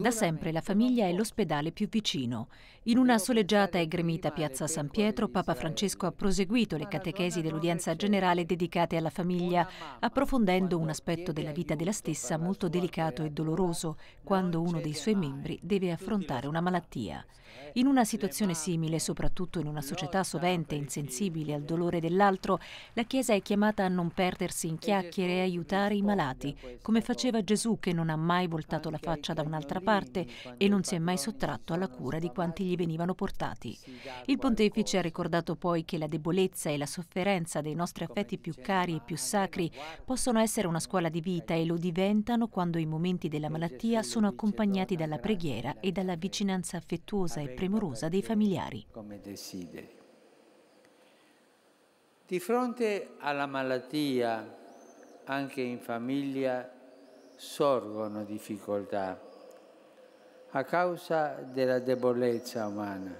Da sempre la famiglia è l'ospedale più vicino. In una soleggiata e gremita piazza San Pietro, Papa Francesco ha proseguito le catechesi dell'udienza generale dedicate alla famiglia, approfondendo un aspetto della vita della stessa molto delicato e doloroso, quando uno dei suoi membri deve affrontare una malattia. In una situazione simile, soprattutto in una società sovente insensibile al dolore dell'altro, la Chiesa è chiamata a non perdersi in chiacchiere e aiutare i malati, come faceva Gesù che non ha mai voltato la faccia da un'altra parte e non si è mai sottratto alla cura di quanti gli venivano portati. Il pontefice ha ricordato poi che la debolezza e la sofferenza dei nostri affetti più cari e più sacri possono essere una scuola di vita e lo diventano quando i momenti della malattia sono accompagnati dalla preghiera e dalla vicinanza affettuosa e premurosa dei familiari. Di fronte alla malattia, anche in famiglia, sorgono difficoltà a causa della debolezza umana,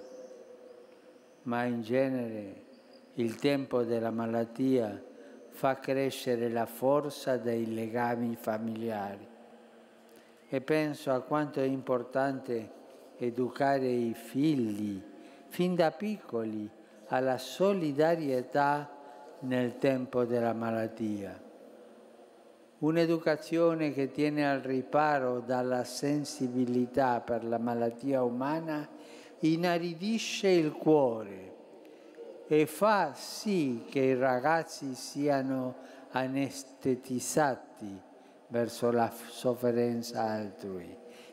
ma in genere il tempo della malattia fa crescere la forza dei legami familiari. E penso a quanto è importante educare i figli, fin da piccoli, alla solidarietà nel tempo della malattia. Un'educazione che tiene al riparo dalla sensibilità per la malattia umana inaridisce il cuore e fa sì che i ragazzi siano anestetizzati verso la sofferenza altrui,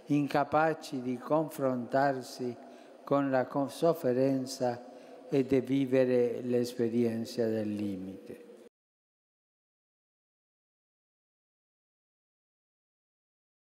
incapaci di confrontarsi con la sofferenza e di vivere l'esperienza del limite.